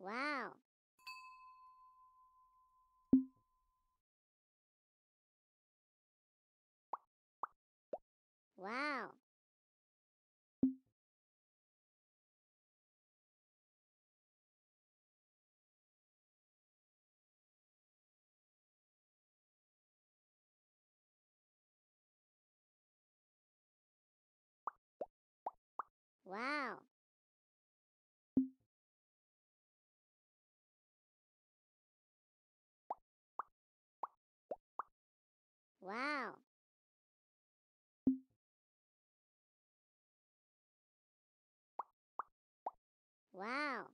Wow Wow Wow Wow Wow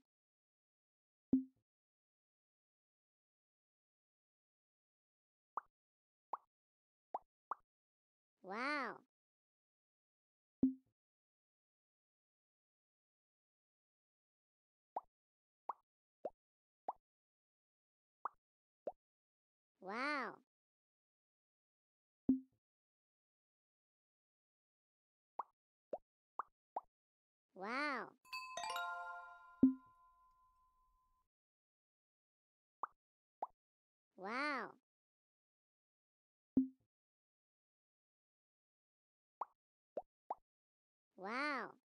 Wow Wow Wow. Wow. Wow.